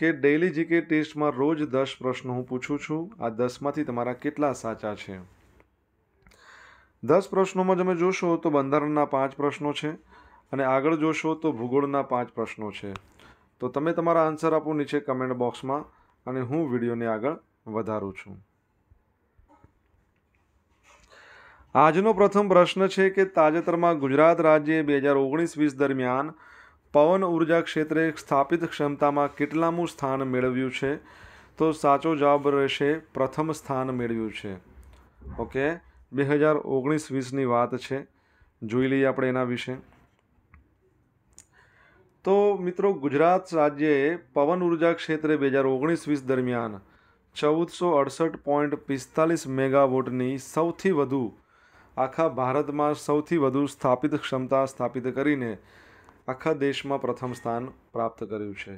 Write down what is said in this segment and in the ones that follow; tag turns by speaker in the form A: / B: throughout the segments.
A: કે daily GK ટેસ્ટમાં રોજ દસ પ્રશ્નો હું પૂછું છું આ દસમાંથી તમારા કેટલા સાચા છે દસ પ્રશ્નોમાં તમે જોશો તો બંધારણના પાંચ પ્રશ્નો છે અને આગળ જોશો તો ભૂગોળના પાંચ પ્રશ્નો છે તો તમે તમારા આન્સર આપો નીચે કમેન્ટ બોક્સમાં અને હું વિડીયોને આગળ વધારું છું આજનો પ્રથમ પ્રશ્ન છે કે તાજેતરમાં ગુજરાત રાજ્યે બે હજાર ઓગણીસ વીસ દરમિયાન પવન ઉર્જા ક્ષેત્રે સ્થાપિત ક્ષમતામાં કેટલામું સ્થાન મેળવ્યું છે તો સાચો જવાબ રહેશે પ્રથમ સ્થાન મેળવ્યું છે ઓકે બે હજાર ઓગણીસ વીસની વાત છે જોઈ લઈએ આપણે એના વિશે તો મિત્રો ગુજરાત રાજ્યએ પવન ઉર્જા ક્ષેત્રે બે હજાર ઓગણીસ વીસ દરમિયાન ચૌદસો અડસઠ પોઈન્ટ પિસ્તાલીસ મેગાવોટની સૌથી વધુ આખા ભારતમાં સૌથી વધુ સ્થાપિત ક્ષમતા સ્થાપિત કરીને આખા દેશમાં પ્રથમ સ્થાન પ્રાપ્ત કર્યું છે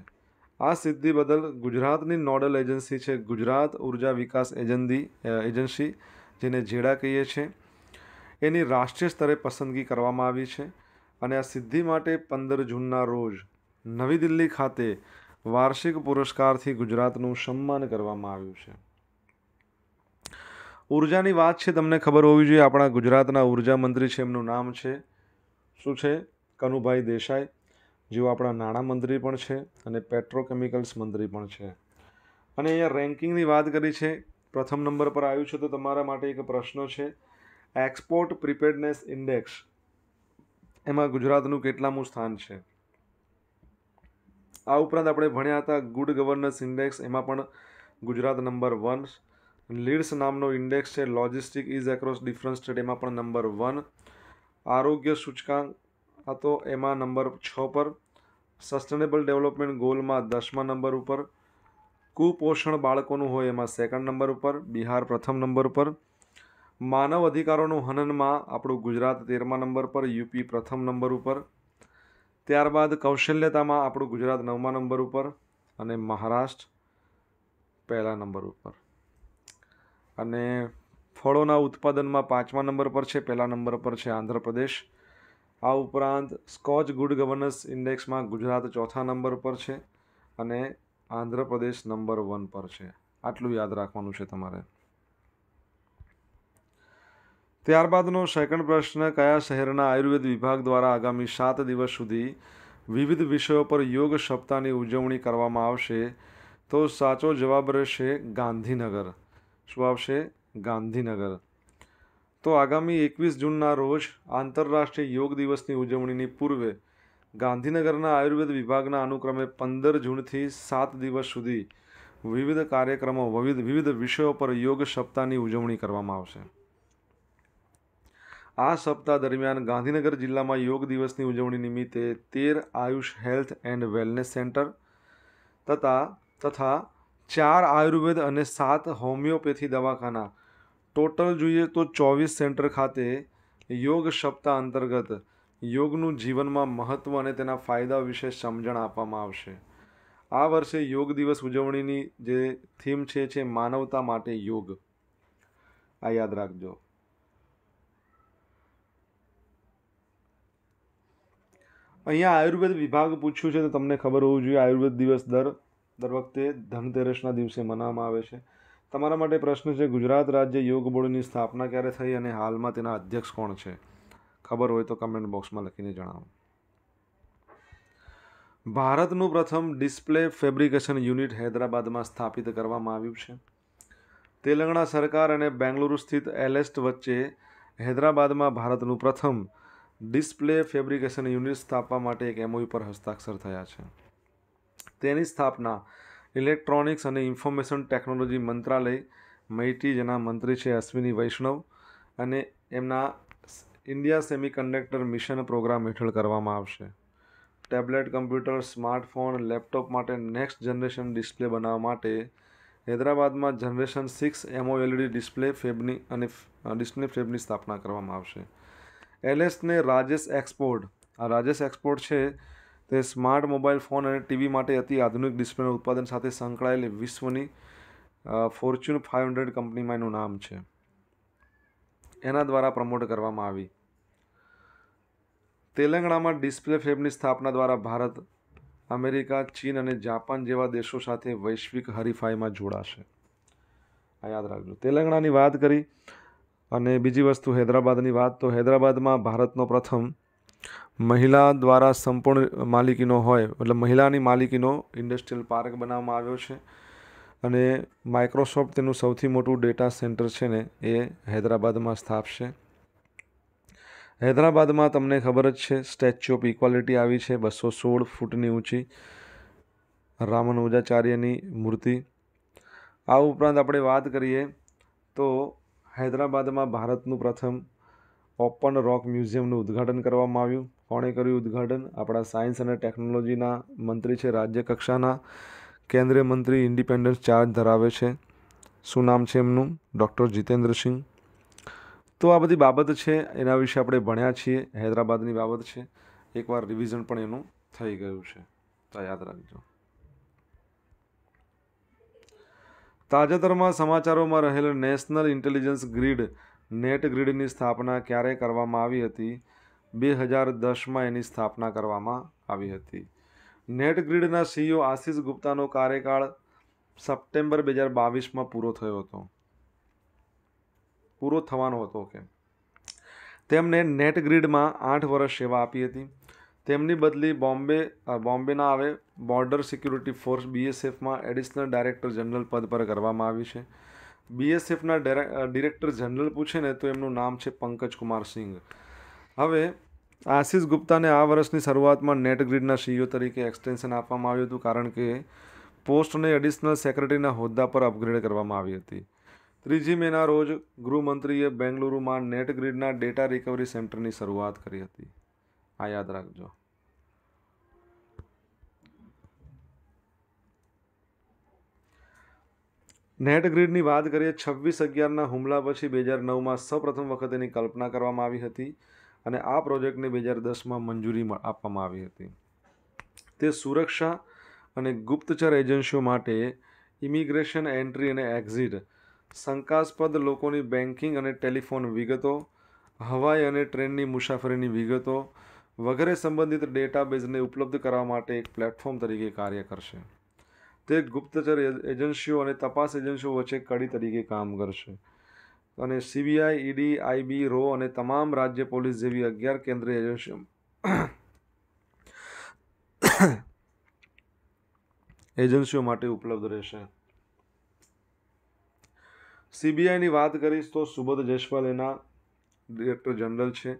A: આ સિદ્ધિ બદલ ગુજરાતની નોડલ એજન્સી છે ગુજરાત ઉર્જા વિકાસ એજન્દી એજન્સી જેને જેડા કહીએ છીએ એની રાષ્ટ્રીય સ્તરે પસંદગી કરવામાં આવી છે અને આ સિદ્ધિ માટે પંદર જૂનના રોજ નવી દિલ્હી ખાતે વાર્ષિક પુરસ્કારથી ગુજરાતનું સન્માન કરવામાં આવ્યું છે ઉર્જાની વાત છે તમને ખબર હોવી જોઈએ આપણા ગુજરાતના ઉર્જા મંત્રી છે એમનું નામ છે શું છે કનુભાઈ દેસાઈ જેઓ આપણા નાણામંત્રી પણ છે અને પેટ્રોકેમિકલ્સ મંત્રી પણ છે અને અહીંયા રેન્કિંગની વાત કરી છે પ્રથમ નંબર પર આવ્યું છે તો તમારા માટે એક પ્રશ્ન છે એક્સપોર્ટ પ્રિપેર્ડનેસ ઇન્ડેક્સ એમાં ગુજરાતનું કેટલામું સ્થાન છે આ ઉપરાંત આપણે ભણ્યા હતા ગુડ ગવર્નન્સ ઇન્ડેક્સ એમાં પણ ગુજરાત નંબર વન લીડ્સ નામનો ઇન્ડેક્સ છે logistic is across difference state એમાં પણ નંબર વન આરોગ્ય સૂચકાંક હતો એમાં નંબર છ પર સસ્ટેનેબલ ડેવલપમેન્ટ ગોલમાં દસમા નંબર ઉપર કુપોષણ બાળકોનું હોય એમાં સેકન્ડ નંબર ઉપર બિહાર પ્રથમ નંબર પર માનવ અધિકારોનું હનનમાં આપણું ગુજરાત તેરમા નંબર પર યુપી પ્રથમ નંબર ઉપર ત્યારબાદ કૌશલ્યતામાં આપણું ગુજરાત નવમા નંબર ઉપર અને મહારાષ્ટ્ર પહેલા નંબર ઉપર અને ફળોના ઉત્પાદનમાં પાંચમા નંબર પર છે પહેલા નંબર પર છે આંધ્રપ્રદેશ આ ઉપરાંત સ્કોચ ગુડ ગવર્નન્સ ઇન્ડેક્સમાં ગુજરાત ચોથા નંબર પર છે અને આંધ્રપ્રદેશ નંબર વન પર છે આટલું યાદ રાખવાનું છે તમારે ત્યારબાદનો સેકન્ડ પ્રશ્ન કયા શહેરના આયુર્વેદ વિભાગ દ્વારા આગામી સાત દિવસ સુધી વિવિધ વિષયો પર યોગ સપ્તાહની ઉજવણી કરવામાં આવશે તો સાચો જવાબ રહેશે ગાંધીનગર શું આવશે ગાંધીનગર તો આગામી એકવીસ જૂનના રોજ આંતરરાષ્ટ્રીય યોગ દિવસની ઉજવણીની પૂર્વે ગાંધીનગરના આયુર્વેદ વિભાગના અનુક્રમે પંદર જૂનથી સાત દિવસ સુધી વિવિધ કાર્યક્રમો વિવિધ વિવિધ વિષયો પર યોગ સપ્તાહની ઉજવણી કરવામાં આવશે આ સપ્તાહ દરમિયાન ગાંધીનગર જિલ્લામાં યોગ દિવસની ઉજવણી નિમિત્તે તેર Ayush health and wellness centre તથા તથા ચાર આયુર્વેદ અને સાત હોમિયોપેથી દવાખાના ટોટલ જોઈએ તો ચોવીસ સેન્ટર ખાતે યોગ સપ્તાહ અંતર્ગત યોગનું જીવનમાં મહત્ત્વ અને તેના ફાયદા વિશે સમજણ આપવામાં આવશે આ વર્ષે યોગ દિવસ ઉજવણીની જે થીમ છે છે માનવતા માટે યોગ આ યાદ રાખજો અહીંયા આયુર્વેદ વિભાગ પૂછ્યું છે તો તમને ખબર હોવું જોઈએ આયુર્વેદ દિવસ દર દર વખતે ધનતેરસના દિવસે મનાવવામાં આવે છે તમારા માટે પ્રશ્ન છે ગુજરાત રાજ્ય યોગ બોર્ડની સ્થાપના ક્યારે થઈ અને હાલમાં તેના અધ્યક્ષ કોણ છે ખબર હોય તો કમેન્ટ બોક્સમાં લખીને જણાવો ભારતનું પ્રથમ ડિસ્પ્લે ફેબ્રિકેશન યુનિટ હૈદરાબાદમાં સ્થાપિત કરવામાં આવ્યું છે તેલંગણા સરકાર અને બેંગલુરુ સ્થિત એલેસ્ટ વચ્ચે હૈદરાબાદમાં ભારતનું પ્રથમ ડિસ્પ્લે ફેબ્રિકેશન યુનિટ સ્થાપવા માટે એક એમઓયુ પર હસ્તાક્ષર થયા છે તેની સ્થાપના ઇલેક્ટ્રોનિક્સ અને ઇન્ફોર્મેશન ટેકનોલોજી મંત્રાલય મૈટી જેના મંત્રી છે અશ્વિની વૈષ્ણવ અને એમના ઇન્ડિયા સેમિકન્ડક્ટર મિશન પ્રોગ્રામ હેઠળ કરવામાં આવશે ટેબ્લેટ કમ્પ્યુટર સ્માર્ટફોન લેપટોપ માટે નેક્સ્ટ જનરેશન ડિસ્પ્લે બનાવવા માટે હૈદરાબાદમાં જનરેશન સિક્સ એમઓએલઈડી ડિસ્પ્લે ફેબની અને ડિસ્પ્લે ફેબની સ્થાપના કરવામાં આવશે એલએસને રાજેશ એક્સપોર્ટ આ રાજેશ એક્સપોર્ટ છે તે સ્માર્ટ મોબાઈલ ફોન અને ટીવી માટે અતિ આધુનિક ડિસ્પ્લેના ઉત્પાદન સાથે સંકળાયેલી વિશ્વની ફોર્ચ્યુન ફાઇવ હંડ્રેડ કંપનીમાં એનું નામ છે એના દ્વારા પ્રમોટ કરવામાં આવી તેલંગણામાં ડિસ્પ્લે ફેબની સ્થાપના દ્વારા ભારત અમેરિકા ચીન અને જાપાન જેવા દેશો સાથે વૈશ્વિક હરીફાઈમાં જોડાશે આ યાદ રાખજો તેલંગાણાની વાત કરી અને બીજી વસ્તુ હૈદરાબાદની વાત તો હૈદરાબાદમાં ભારતનો પ્રથમ મહિલા દ્વારા સંપૂર્ણ માલિકીનો હોય એટલે મહિલાની માલિકીનો ઇન્ડસ્ટ્રીયલ પાર્ક બનાવવામાં આવ્યો છે અને માઇક્રોસોફ્ટ તેનું સૌથી મોટું ડેટા સેન્ટર છે ને એ હૈદરાબાદમાં સ્થાપશે હૈદરાબાદમાં તમને ખબર જ છે સ્ટેચ્યુ ઓફ ઇક્વાલિટી આવી છે બસો સોળ ફૂટની ઊંચી રામાનુજાચાર્યની મૂર્તિ આ ઉપરાંત આપણે વાત કરીએ તો હૈદરાબાદમાં ભારતનું પ્રથમ ઓપન રોક મ્યુઝિયમનું ઉદ્ઘાટન કરવામાં આવ્યું કોણે કર્યું ઉદ્ઘાટન આપણા સાયન્સ અને ટેકનોલોજીના મંત્રી છે રાજ્ય કક્ષાના કેન્દ્રીય મંત્રી ઇન્ડિપેન્ડન્સ ચાર્જ ધરાવે છે શું નામ છે એમનું ડૉક્ટર જીતેન્દ્રસિંહ તો આ બધી બાબત છે એના વિશે આપણે ભણ્યા છીએ હૈદરાબાદની બાબત છે એકવાર રિવિઝન પણ એનું થઈ ગયું છે તો યાદ રાખજો તાજેતરમાં સમાચારોમાં રહેલ નેશનલ ઇન્ટેલિજન્સ ગ્રીડ નેટ ગ્રીડની સ્થાપના ક્યારે કરવામાં આવી હતી બે હજાર દસમાં એની સ્થાપના કરવામાં આવી હતી નેટગ્રીડના સીઈઓ આશિષ ગુપ્તાનો કાર્યકાળ સપ્ટેમ્બર બે હજાર બાવીસમાં પૂરો થયો હતો પૂરો થવાનો હતો કે તેમણે નેટગ્રીડમાં આઠ વર્ષ સેવા આપી હતી તેમની બદલી બોમ્બે બોમ્બેના આવે બોર્ડર સિક્યુરિટી ફોર્સ બીએસએફમાં એડિશનલ ડાયરેક્ટર જનરલ પદ પર કરવામાં આવી છે બીએસએફના ડિરેક્ટર જનરલ પૂછે ને તો એમનું નામ છે પંકજ કુમાર સિંઘ હવે આશિષ ગુપ્તાને આ વર્ષની શરૂઆતમાં નેટગ્રીડના સીઈઓ તરીકે એક્સટેન્શન આપવામાં આવ્યું હતું કારણ કે પોસ્ટને એડિશનલ સેક્રેટરીના હોદ્દા પર અપગ્રેડ કરવામાં આવી હતી ત્રીજી મેના રોજ ગૃહમંત્રીએ બેંગલુરુમાં નેટગ્રીડના ડેટા રિકવરી સેન્ટરની શરૂઆત કરી હતી આ યાદ રાખજો નેટગ્રીડની વાત કરીએ છવ્વીસ અગિયારના હુમલા પછી બે હજાર નવમાં સૌપ્રથમ વખત એની કલ્પના કરવામાં આવી હતી અને આ પ્રોજેક્ટને બે હજાર દસમાં મંજૂરી આપવામાં આવી હતી તે સુરક્ષા અને ગુપ્તચર એજન્સીઓ માટે ઇમિગ્રેશન એન્ટ્રી અને એક્ઝિટ શંકાસ્પદ લોકોની બેન્કિંગ અને ટેલિફોન વિગતો હવાઈ અને ટ્રેનની મુસાફરીની વિગતો વગેરે સંબંધિત ડેટાબેઝને ઉપલબ્ધ કરવા માટે એક પ્લેટફોર્મ તરીકે કાર્ય કરશે તે ગુપ્તચર એજન્સીઓ અને તપાસ એજન્સીઓ વચ્ચે કડી તરીકે કામ કરશે અને સીબીઆઈ ઈડી આઈબી રો અને તમામ રાજ્ય પોલીસ જેવી અગિયાર કેન્દ્રીય એજન્સીઓ એજન્સીઓ માટે ઉપલબ્ધ રહેશે સીબીઆઈની વાત કરીશ તો સુબોધ જયસ્વાલ એના ડિરેક્ટર જનરલ છે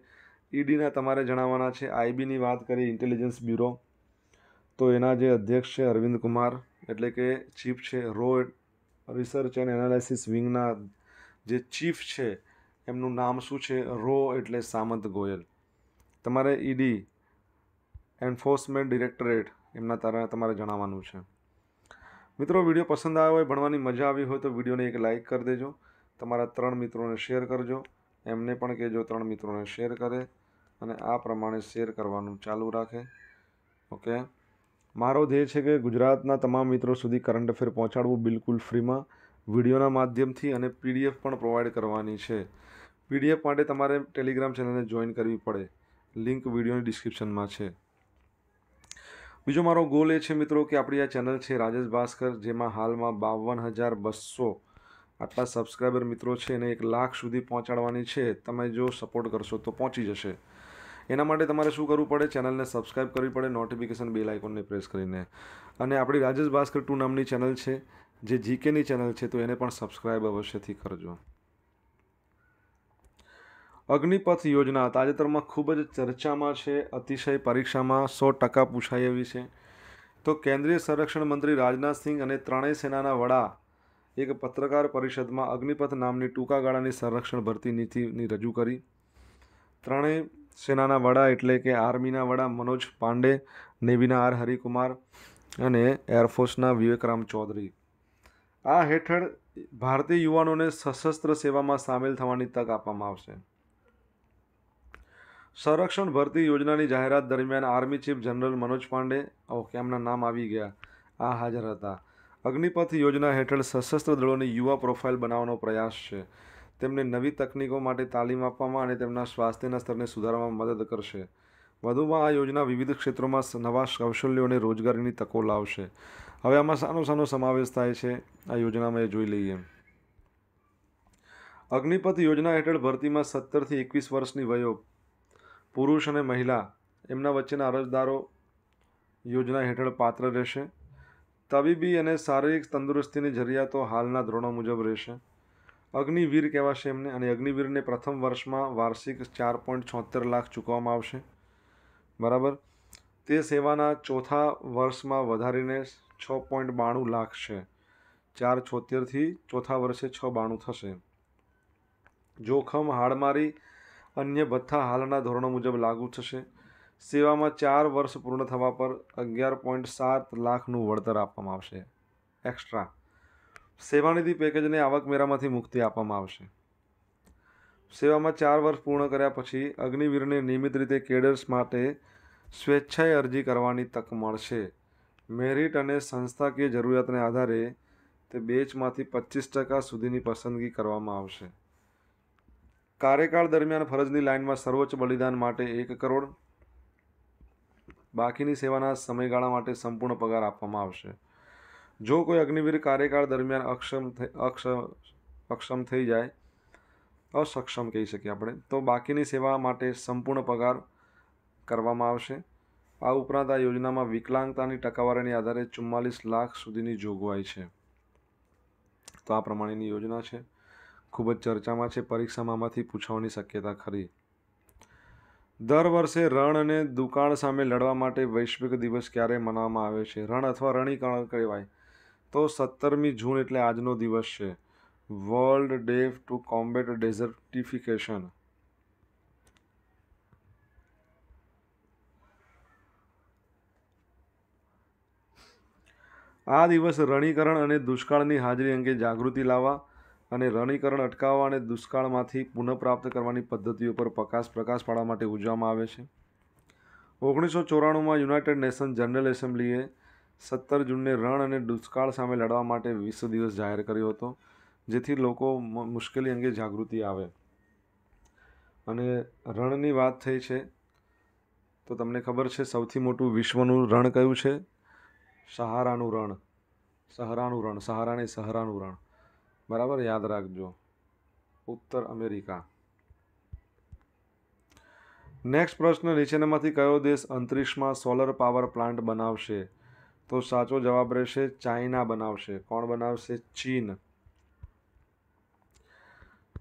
A: ઈડીના તમારે જણાવવાના છે આઈબીની વાત કરીએ ઇન્ટેલિજન્સ બ્યુરો તો એના જે અધ્યક્ષ છે અરવિંદ કુમાર એટલે કે ચીફ છે રો રિસર્ચ એન્ડ એનાલિસિસ વિંગના જે ચીફ છે એમનું નામ શું છે રો એટલે સામંત ગોયલ તમારે ઈડી એન્ફોર્સમેન્ટ ડિરેક્ટરેટ એમના તારા તમારે જણાવવાનું છે મિત્રો વિડીયો પસંદ આવ્યો હોય ભણવાની મજા આવી હોય તો વિડીયોને એક લાઇક કરી દેજો તમારા ત્રણ મિત્રોને શેર કરજો એમને પણ કહેજો ત્રણ મિત્રોને શેર કરે અને આ પ્રમાણે શેર કરવાનું ચાલુ રાખે ઓકે મારો ધ્યેય છે કે ગુજરાતના તમામ મિત્રો સુધી કરંટ અફેર પહોંચાડવું બિલકુલ ફ્રીમાં વિડીયોના માધ્યમથી અને પીડીએફ પણ પ્રોવાઈડ કરવાની છે પીડીએફ માટે તમારે ટેલિગ્રામ ચેનલને જોઈન કરવી પડે લિંક વિડીયોની ડિસ્ક્રિપ્શનમાં છે બીજો મારો ગોલ એ છે મિત્રો કે આપણી આ ચેનલ છે રાજેશ ભાસ્કર જેમાં હાલમાં બાવન હજાર બસો આટલા સબસ્ક્રાઈબર મિત્રો છે એને એક લાખ સુધી પહોંચાડવાની છે તમે જો સપોર્ટ કરશો તો પહોંચી જશે એના માટે તમારે શું કરવું પડે ચેનલને સબસ્ક્રાઈબ કરવી પડે નોટિફિકેશન બેલ આઇકોનને પ્રેસ કરીને અને આપણી રાજેશ ભાસ્કર ટુ નામની ચેનલ છે જે જીકેની ચેનલ છે તો એને પણ સબસ્ક્રાઈબ અવશ્યથી કરજો અગ્નિપથ યોજના તાજેતરમાં ખૂબ જ ચર્ચામાં છે અતિશય પરીક્ષામાં સો ટકા પૂછાય એવી છે તો કેન્દ્રીય સંરક્ષણ મંત્રી રાજનાથ સિંહ અને ત્રણેય સેનાના વડા એક પત્રકાર પરિષદમાં અગ્નિપથ નામની ટૂંકા ગાળાની સંરક્ષણ ભરતી નીતિની રજૂ કરી ત્રણેય સેનાના વડા એટલે કે આર્મીના વડા મનોજ પાંડે નેવીના આર હરિકુમાર અને એરફોર્સના વિવેકરામ ચૌધરી આ હેઠળ ભારતીય યુવાનોને સશસ્ત્ર સેવામાં સામેલ થવાની તક આપવામાં આવશે સંરક્ષણ ભરતી યોજનાની જાહેરાત દરમિયાન army chief general Manoj Pande okay એમના નામ આવી ગયા આ હાજર હતા અગ્નિપથ યોજના હેઠળ સશસ્ત્ર દળોની યુવા પ્રોફાઇલ બનાવવાનો પ્રયાસ છે તેમને નવી તકનીકો માટે તાલીમ આપવામાં અને તેમના સ્વાસ્થ્યના સ્તરને સુધારવામાં મદદ કરશે વધુમાં આ યોજના વિવિધ ક્ષેત્રોમાં નવા કૌશલ્યો અને રોજગારીની તકો લાવશે હવે આમાં સાનો સાનો સમાવેશ થાય છે આ યોજનામાં એ જોઈ લઈએ અગ્નિપથ યોજના હેઠળ ભરતીમાં સત્તરથી એકવીસ વર્ષની વયો પુરુષ અને મહિલા એમના વચ્ચેના અરજદારો યોજના હેઠળ પાત્ર રહેશે તબીબી અને શારીરિક તંદુરસ્તીની જરૂરિયાતો હાલના ધોરણો મુજબ રહેશે અગ્નિવીર કહેવાશે એમને અને અગ્નિવીરને પ્રથમ વર્ષમાં વાર્ષિક ચાર પોઈન્ટ છોતેર લાખ ચૂકવવામાં આવશે બરાબર તે સેવાના ચોથા વર્ષમાં વધારીને છ પોઈન્ટ બાણું લાખ છે ચાર છોતેરથી ચોથા વર્ષે છ બાણું થશે જોખમ હાડમારી અન્ય ભથ્થા હાલના ધોરણો મુજબ લાગુ થશે સેવામાં ચાર વર્ષ પૂર્ણ થવા પર અગિયાર પોઈન્ટ સાત લાખનું વળતર આપવામાં આવશે એક્સ્ટ્રા સેવાનિધિ પેકેજને આવકમેરામાંથી મુક્તિ આપવામાં આવશે સેવામાં ચાર વર્ષ પૂર્ણ કર્યા પછી અગ્નિવીરને નિયમિત રીતે કેડર્સ માટે સ્વેચ્છાએ અરજી કરવાની તક મળશે મેરિટ અને સંસ્થાકીય જરૂરિયાતને આધારે તે બેચમાંથી પચીસ ટકા સુધીની પસંદગી કરવામાં આવશે કાર્યકાળ દરમિયાન ફરજની લાઇનમાં સર્વોચ્ચ બલિદાન માટે એક કરોડ બાકીની સેવાના સમયગાળા માટે સંપૂર્ણ પગાર આપવામાં આવશે જો કોઈ અગ્નિવીર કાર્યકાળ દરમિયાન અક્ષમ અક્ષમ થઈ જાય અસક્ષમ કહી શકીએ આપણે તો બાકીની સેવા માટે સંપૂર્ણ પગાર કરવામાં આવશે આ ઉપરાંત આ યોજનામાં વિકલાંગતાની ટકાવારીની આધારે ચુમ્માલીસ લાખ સુધીની જોગવાઈ છે તો આ પ્રમાણેની યોજના છે ખૂબ જ ચર્ચામાં છે પરીક્ષામાં આમાંથી પૂછવાની શક્યતા ખરી દર વર્ષે રણ અને દુકાળ સામે લડવા માટે વૈશ્વિક દિવસ ક્યારે મનાવવામાં આવે છે રણ અથવા રણીકરણ કહેવાય તો સત્તરમી જૂન એટલે આજનો દિવસ છે world day to combat desertification આ દિવસ રણીકરણ અને દુષ્કાળની હાજરી અંગે જાગૃતિ લાવવા અને રણીકરણ અટકાવવા અને દુષ્કાળમાંથી પુનઃપ્રાપ્ત કરવાની પદ્ધતિઓ પર પ્રકાશ પ્રકાશ પાડવા માટે ઉજવવામાં આવે છે ઓગણીસો ચોરાણુંમાં યુનાઇટેડ નેશન જનરલ એસેમ્બલીએ સત્તર જૂનને રણ અને દુષ્કાળ સામે લડવા માટે વિશ્વ દિવસ જાહેર કર્યો હતો જેથી લોકો મુશ્કેલી અંગે જાગૃતિ આવે અને રણની વાત થઈ છે તો તમને ખબર છે સૌથી મોટું વિશ્વનું રણ કયું છે સહારાનું રણ સહારાનું રણ સહારાને સહારાનું રણ બરાબર યાદ રાખજો ઉત્તર અમેરિકા નેક્સ્ટ પ્રશ્ન નીચેનામાંથી કયો દેશ અંતરિક્ષમાં સોલર પાવર પ્લાન્ટ બનાવશે તો સાચો જવાબ રહેશે ચાઇના બનાવશે કોણ બનાવશે ચીન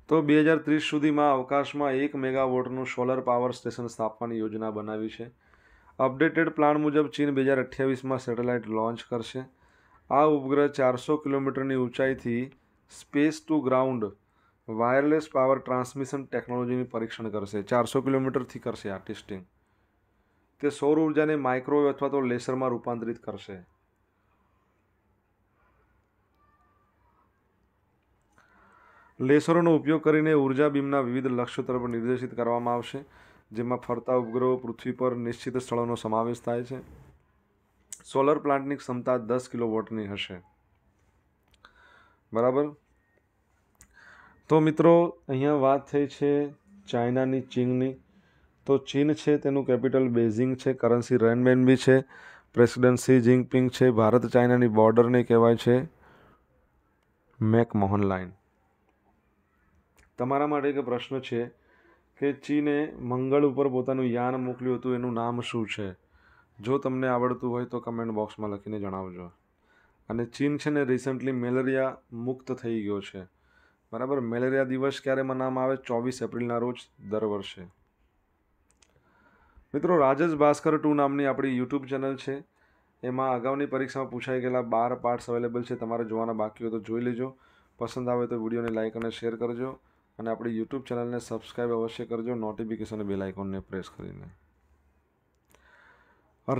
A: તો બે હજાર ત્રીસ સુધીમાં અવકાશમાં એક મેગાવોટનું સોલર પાવર સ્ટેશન સ્થાપવાની યોજના બનાવી છે અપડેટેડ પ્લાન મુજબ ચીન બે હજાર અઠ્યાવીસમાં સેટેલાઇટ લોન્ચ કરશે આ ઉપગ્રહ ચારસો કિલોમીટરની ઊંચાઈથી space to ground wireless power transmission ટેકનોલોજીનું પરીક્ષણ કરશે ચારસો કિલોમીટરથી કરશે આ ટેસ્ટિંગ તે સૌર ઉર્જાને માઇક્રોવેવ અથવા તો લેસરમાં રૂપાંતરિત કરશે લેસરોનો ઉપયોગ કરીને ઉર્જા બીમના વિવિધ લક્ષ્યો તરફ નિર્દેશિત કરવામાં આવશે જેમાં ફરતા ઉપગ્રહો પૃથ્વી પર નિશ્ચિત સ્થળોનો સમાવેશ થાય છે સોલર પ્લાન્ટની ક્ષમતા દસ કિલોવોટની હશે બરાબર તો મિત્રો અહીંયા વાત થઈ છે ચાઇનાની ચીનની તો ચીન છે તેનું કેપિટલ બેઝિંગ છે કરન્સી રેનમેન બી છે પ્રેસિડેન્ટ સી જિનપિંગ છે ભારત ચાઇનાની બોર્ડરને કહેવાય છે મેક મોહન લાઇન તમારા માટે એક પ્રશ્ન છે કે ચીને મંગળ ઉપર પોતાનું યાન મોકલ્યું હતું એનું નામ શું છે જો તમને આવડતું હોય તો કમેન્ટ બોક્સમાં લખીને જણાવજો અને ચીન છે ને રિસન્ટલી મેલેરિયા મુક્ત થઈ ગયો છે બરાબર મેલેરિયા દિવસ ક્યારે મનાવવામાં આવે ચોવીસ એપ્રિલના રોજ દર વર્ષે મિત્રો રાજેશ ભાસ્કર ટુ નામની આપણી યુટ્યુબ ચેનલ છે એમાં અગાઉની પરીક્ષામાં પૂછાઈ ગયેલા બાર પાર્ટ્સ અવેલેબલ છે તમારે જોવાના બાકી હોય તો જોઈ લેજો પસંદ આવે તો વિડીયોને લાઇક અને શેર કરજો અને આપણી યુટ્યુબ ચેનલને સબસ્ક્રાઈબ અવશ્ય કરજો નોટિફિકેશન બેલ આઇકોનને પ્રેસ કરીને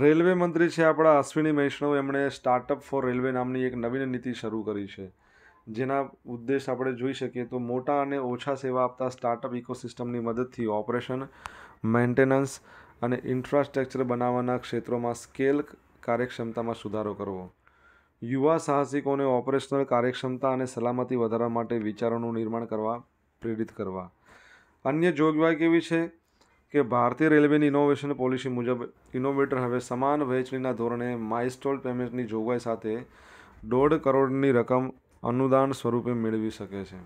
A: રેલવે મંત્રી છે આપણા અશ્વિની વૈષ્ણવ એમણે સ્ટાર્ટઅપ ફોર રેલવે નામની એક નવીન નીતિ શરૂ કરી છે જેના ઉદ્દેશ આપણે જોઈ શકીએ તો મોટા અને ઓછા સેવા આપતા સ્ટાર્ટઅપ ઇકોસિસ્ટમની મદદથી ઓપરેશન મેન્ટેનન્સ અને ઇન્ફ્રાસ્ટ્રક્ચર બનાવવાના ક્ષેત્રોમાં સ્કેલ કાર્યક્ષમતામાં સુધારો કરવો યુવા સાહસિકોને ઓપરેશનલ કાર્યક્ષમતા અને સલામતી વધારવા માટે વિચારોનું નિર્માણ કરવા પ્રેરિત કરવા અન્ય જોગવાઈ કેવી છે કે ભારતીય રેલવેની ઇનોવેશન પોલિસી મુજબ ઇનોવેટર હવે સમાન વહેંચણીના ધોરણે માઇસ્ટોલ પેમેન્ટની જોગવાઈ સાથે દોઢ કરોડની રકમ અનુદાન સ્વરૂપે મેળવી શકે છે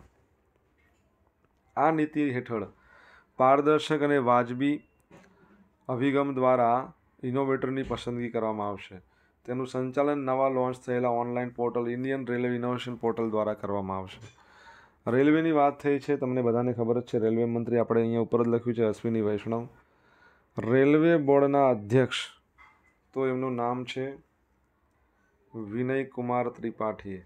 A: આ નીતિ હેઠળ પારદર્શક અને વાજબી અભિગમ દ્વારા ઇનોવેટરની પસંદગી કરવામાં આવશે તેનું સંચાલન નવા લોન્ચ થયેલા online portal Indian railway innovation portal દ્વારા કરવામાં આવશે રેલવેની વાત થઈ છે તમને બધાને ખબર જ છે રેલવે મંત્રી આપણે અહીંયા ઉપર જ લખ્યું છે અશ્વિની વૈષ્ણવ રેલવે બોર્ડના અધ્યક્ષ તો એમનું નામ છે વિનય કુમાર ત્રિપાઠી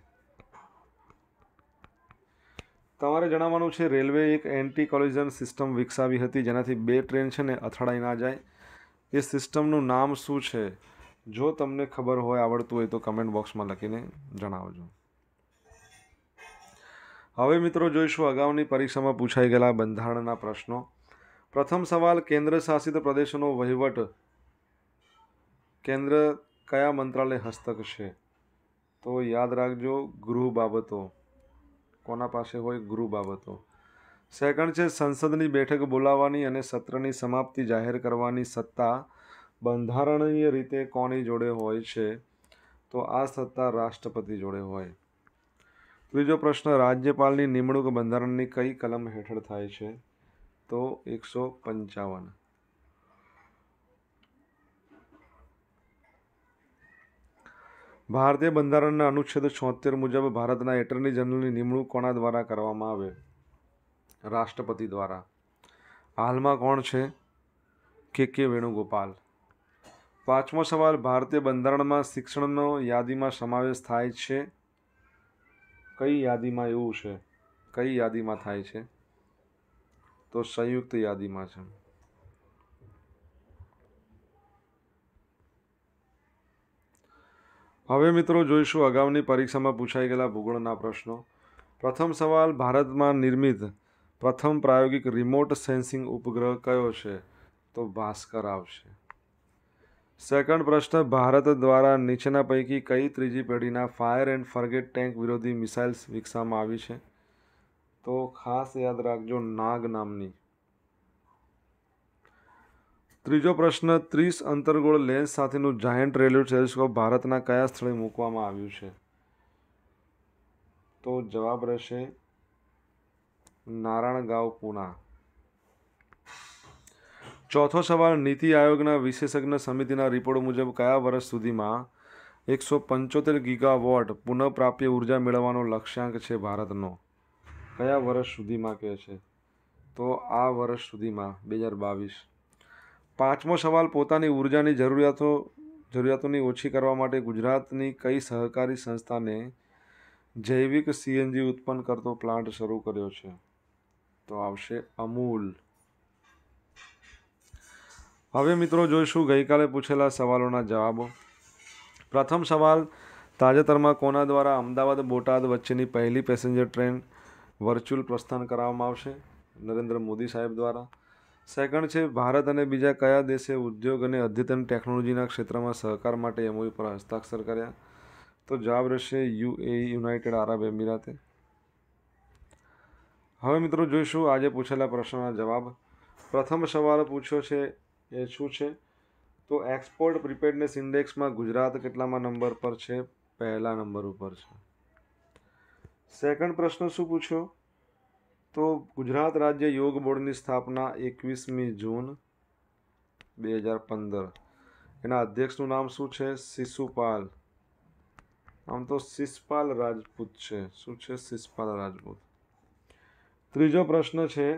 A: તમારે જણાવવાનું છે રેલવે એક એન્ટી કોલિઝન સિસ્ટમ વિકસાવી હતી જેનાથી બે ટ્રેન છે ને અથડાઈ ના જાય એ સિસ્ટમનું નામ શું છે જો તમને ખબર હોય આવડતું હોય તો કમેન્ટ બોક્સમાં લખીને જણાવજો હવે મિત્રો જોઈશું અગાઉની પરીક્ષામાં પૂછાઈ ગયેલા બંધારણના પ્રશ્નો પ્રથમ સવાલ કેન્દ્ર શાસિત પ્રદેશોનો વહીવટ કેન્દ્ર કયા મંત્રાલય હસ્તક છે તો યાદ રાખજો ગૃહ બાબતો કોના પાસે હોય ગૃહ બાબતો સેકન્ડ છે સંસદની બેઠક બોલાવવાની અને સત્રની સમાપ્તિ જાહેર કરવાની સત્તા બંધારણીય રીતે કોની જોડે હોય છે તો આ સત્તા રાષ્ટ્રપતિ જોડે હોય ત્રીજો પ્રશ્ન રાજ્યપાલની નિમણૂક બંધારણની કઈ કલમ હેઠળ થાય છે તો એકસો પંચાવન ભારતીય બંધારણના અનુચ્છેદ છોતેર મુજબ ભારતના એટર્ની જનરલની નિમણૂક કોના દ્વારા કરવામાં આવે રાષ્ટ્રપતિ દ્વારા હાલમાં કોણ છે કે કે વેણુગોપાલ પાંચમો સવાલ ભારતીય બંધારણમાં શિક્ષણનો યાદીમાં સમાવેશ થાય છે કઈ યાદીમાં એવું છે કઈ યાદીમાં થાય છે તો સંયુક્ત યાદીમાં છે હવે મિત્રો જોઈશું અગાઉની પરીક્ષામાં પૂછાઈ ગયેલા ભૂગોળના પ્રશ્નો પ્રથમ સવાલ ભારતમાં નિર્મિત પ્રથમ પ્રાયોગિક રિમોટ સેન્સિંગ ઉપગ્રહ કયો છે તો ભાસ્કર આવશે સેકન્ડ પ્રશ્ન ભારત દ્વારા નીચેના પૈકી કઈ ત્રીજી પેઢીના ફાયર એન્ડ ફર્ગેટ ટેન્ક વિરોધી મિસાઇલ્સ વિકસાવવામાં આવી છે તો ખાસ યાદ રાખજો નાગ નામની ત્રીજો પ્રશ્ન ત્રીસ અંતર્ગોળ લેન્સ સાથેનું જાયન્ટ રેલવે ટેલિસ્કોપ ભારતના કયા સ્થળે મૂકવામાં આવ્યું છે તો જવાબ રહેશે નારાયણગાંવ પૂના ચોથો સવાલ નીતિ આયોગના વિશેષજ્ઞ સમિતિના રિપોર્ટ મુજબ કયા વર્ષ સુધીમાં એકસો પંચોતેર ગીગાવોટ પુનઃપ્રાપ્ય ઉર્જા મેળવવાનો લક્ષ્યાંક છે ભારતનો કયા વર્ષ સુધીમાં કહે છે તો આ વર્ષ સુધીમાં બે હજાર બાવીસ પાંચમો સવાલ પોતાની ઉર્જાની જરૂરિયાતો જરૂરિયાતોની ઓછી કરવા માટે ગુજરાતની કઈ સહકારી સંસ્થાને જૈવિક સીએનજી ઉત્પન્ન કરતો પ્લાન્ટ શરૂ કર્યો છે તો આવશે અમૂલ હવે મિત્રો જોઈશું ગઈકાલે પૂછેલા સવાલોના જવાબો પ્રથમ સવાલ તાજેતરમાં કોના દ્વારા અમદાવાદ બોટાદ વચ્ચેની પહેલી પેસેન્જર ટ્રેન વર્ચ્યુઅલ પ્રસ્થાન કરાવવામાં આવશે નરેન્દ્ર મોદી સાહેબ દ્વારા સેકન્ડ છે ભારત અને બીજા કયા દેશે ઉદ્યોગ અને અદ્યતન ટેકનોલોજીના ક્ષેત્રમાં સહકાર માટે એમઓયુ પર હસ્તાક્ષર કર્યા તો જવાબ રહેશે યુએ યુનાઇટેડ આરબ એમિરાતે હવે મિત્રો જોઈશું આજે પૂછેલા પ્રશ્નોના જવાબ પ્રથમ સવાલ પૂછ્યો છે એ શું છે તો એક્સપોર્ટ પ્રિપેડનેસ ઇન્ડેક્સમાં ગુજરાત કેટલામાં નંબર પર છે પહેલા નંબર ઉપર છે સેકન્ડ પ્રશ્ન શું પૂછ્યો તો ગુજરાત રાજ્ય યોગ બોર્ડની સ્થાપના એકવીસમી જૂન બે હજાર પંદર એના અધ્યક્ષનું નામ શું છે શિશુપાલ આમ તો શિષપાલ રાજપૂત છે શું છે શિષપાલ રાજપૂત ત્રીજો પ્રશ્ન છે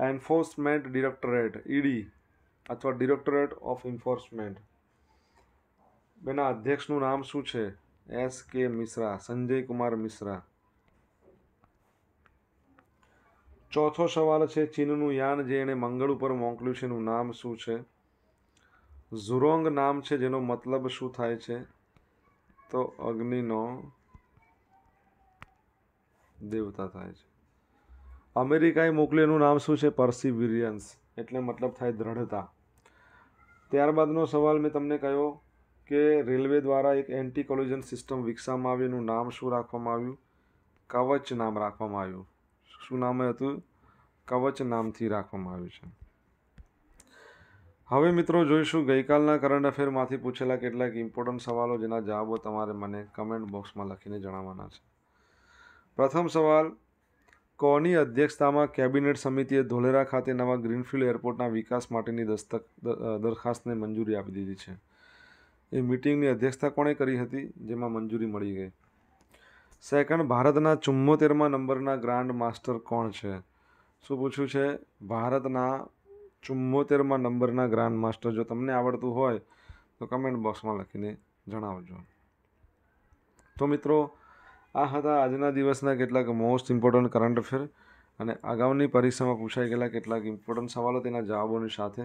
A: એન્ફોર્સમેન્ટ ડિરેક્ટરેટ ઈડી અથવા ડિરેક્ટરેટ ઓફ એન્ફોર્સમેન્ટ બેના અધ્યક્ષનું નામ શું છે એસ કે મિશ્રા સંજય કુમાર મિશ્રા ચોથો સવાલ છે ચીનનું યાન જે એણે મંગળ ઉપર મોકલ્યું છે એનું નામ શું છે ઝુરોંગ નામ છે જેનો મતલબ શું થાય છે તો અગ્નિનો દેવતા થાય છે અમેરિકાએ મોકલેલું નામ શું છે પરસિવિરિયન્સ એટલે મતલબ થાય દ્રઢતા ત્યારબાદનો સવાલ મેં તમને કહ્યો કે રેલવે દ્વારા એક એન્ટી કોલોજન સિસ્ટમ વિકસાવવામાં આવી એનું નામ શું રાખવામાં આવ્યું કવચ નામ રાખવામાં આવ્યું શું નામ હતું કવચ નામથી રાખવામાં આવ્યું છે હવે મિત્રો જોઈશું ગઈકાલના કરંટ અફેરમાંથી પૂછેલા કેટલાક ઇમ્પોર્ટન્ટ સવાલો જેના જવાબો તમારે મને કમેન્ટ બોક્સમાં લખીને જણાવવાના છે પ્રથમ સવાલ કોની અધ્યક્ષતામાં કેબિનેટ સમિતિએ ધોલેરા ખાતે નવા ગ્રીનફિલ્ડ એરપોર્ટના વિકાસ માટેની દસ્તક દરખાસ્તને મંજૂરી આપી દીધી છે એ મિટિંગની અધ્યક્ષતા કોણે કરી હતી જેમાં મંજૂરી મળી ગઈ સેકન્ડ ભારતના ચુમ્મોતેરમાં નંબરના ગ્રાન્ડ માસ્ટર કોણ છે શું પૂછ્યું છે ભારતના ચુમ્મોતેરમાં નંબરના ગ્રાન્ડ માસ્ટર જો તમને આવડતું હોય તો કમેન્ટ બોક્સમાં લખીને જણાવજો તો મિત્રો આ હતા આજના દિવસના કેટલાક મોસ્ટ ઇમ્પોર્ટન્ટ કરંટ અફેર અને અગાઉની પરીક્ષામાં પૂછાઈ ગયેલા કેટલાક ઇમ્પોર્ટન્ટ સવાલો તેના જવાબોની સાથે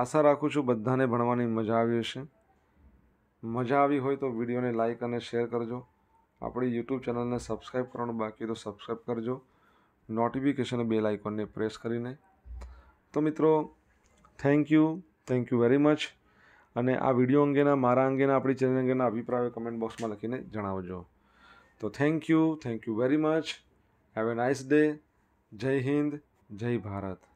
A: આશા રાખું છું બધાને ભણવાની મજા આવી હશે મજા આવી હોય તો વિડીયોને લાઇક અને શેર કરજો આપણી યુટ્યુબ ચેનલને સબસ્ક્રાઈબ કરવાનું બાકી તો સબસ્ક્રાઈબ કરજો નોટિફિકેશન બેલ આઇકોનને પ્રેસ કરીને તો મિત્રો thank you thank you very much અને આ વિડીયો અંગેના મારા અંગેના આપણી ચેનલ અંગેના અભિપ્રાયો કમેન્ટ બોક્સમાં લખીને જણાવજો तो thank you thank you very much have a nice day जय हिंद जय भारत